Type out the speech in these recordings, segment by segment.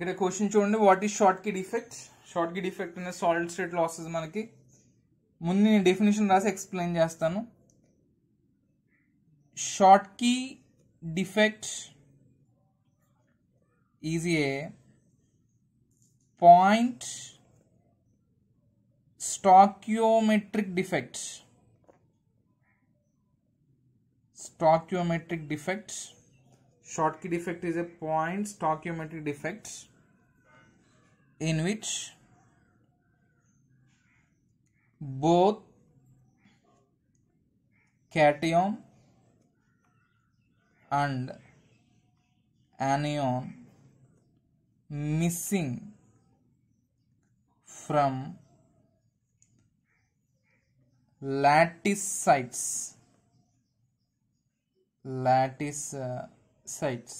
grey question చూడండి what is short కి defect short కి defect in the solid state losses మనకి ముందుని డిఫినేషన్ రాసి ఎక్స్ప్లెయిన్ చేస్తాను షార్ట్ కి defect is a point stoichiometric defects stoichiometric defects short కి defect is a point stoichiometric defect in which both cation and anion missing from lattice sites lattice uh, sites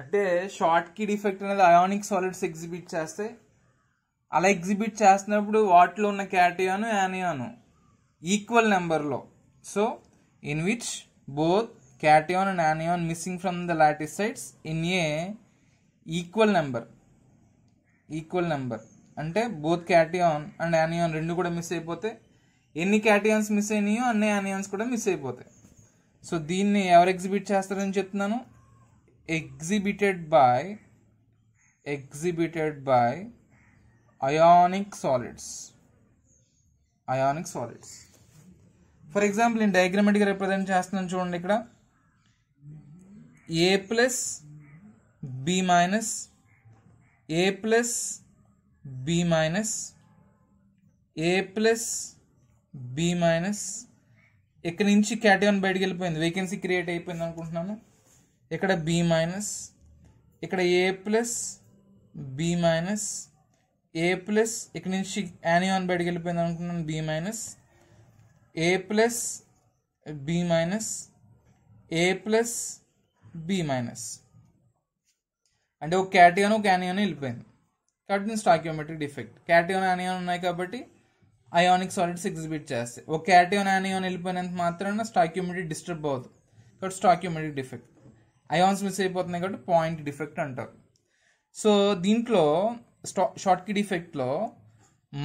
అంటే షార్ట్ కి డిఫెక్ట్ అనేది ionic solids exhibit చేస్తే అలా exhibit చేస్తున్నప్పుడు వాటిలో ఉన్న క్యాటియాను యానియాను ఈక్వల్ నెంబర్లో so in which both cation and anion missing from the lattice sites in a equal number equal number అంటే బోత్ క్యాటియాన్ అండ్ యానియాన్ రెండు కూడా మిస్ అయిపోతే ఎన్ని క్యాటియాన్స్ మిస్ అయినాయో అన్ని యానియాన్స్ కూడా మిస్ అయిపోతాయి సో దీన్ని ఎవరు ఎగ్జిబిట్ చేస్తారని చెప్తున్నాను exhibited by exhibited by ionic solids ionic solids for example నేను డయాగ్రమెటిక్గా రిప్రజెంట్ చేస్తున్నాను చూడండి ఇక్కడ A plus B minus A plus B minus A plus B minus ఇక్కడ నుంచి క్యాటగాన్ బయటకు వెళ్ళిపోయింది వేకెన్సీ క్రియేట్ అయిపోయింది అనుకుంటున్నాను ఇక్కడ బి మైనస్ ఇక్కడ A plus B minus A plus ఇక్కడ నుంచి యానియాన్ బయటకు వెళ్ళిపోయింది అనుకున్నాను B minus A plus B minus A plus B minus అంటే ఒక క్యాటియాన్ ఒక యానియాన్ వెళ్ళిపోయింది కాబట్టి స్టాక్యోమెట్రిక్ డిఫెక్ట్ క్యాటియాన్ యానియాన్ ఉన్నాయి కాబట్టి అయానిక్ సాలిడ్స్ ఎగ్జిబిట్ చేస్తాయి ఒక క్యాటియాన్ యానియాన్ వెళ్ళిపోయినంత మాత్రాన స్టాక్యోమెట్రిక్ డిస్టర్బ్ అవుతుంది కాబట్టి స్టాక్యోమెట్రిక్ డిఫెక్ట్ అయాన్స్ మిస్ అయిపోతున్నాయి కాబట్టి పాయింట్ డిఫెక్ట్ అంటారు సో దీంట్లో స్టా షార్ట్ డిఫెక్ట్లో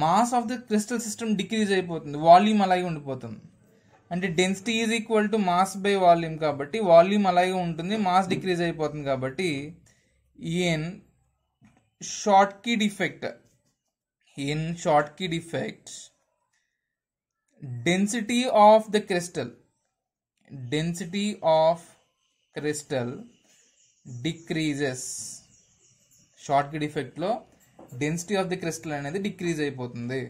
mass of the crystal system decrease అయిపోతుంది వాల్యూమ్ అలాగే ఉండిపోతుంది అంటే density is equal to mass by volume కాబట్టి వాల్యూమ్ అలాగే ఉంటుంది మాస్ డిక్రీజ్ అయిపోతుంది కాబట్టి in Schottky defect in Schottky defect density of the crystal density of crystal decreases Schottky ఇఫెక్ట్లో డెన్సిటీ ఆఫ్ ది క్రిస్టల్ అనేది decrease అయిపోతుంది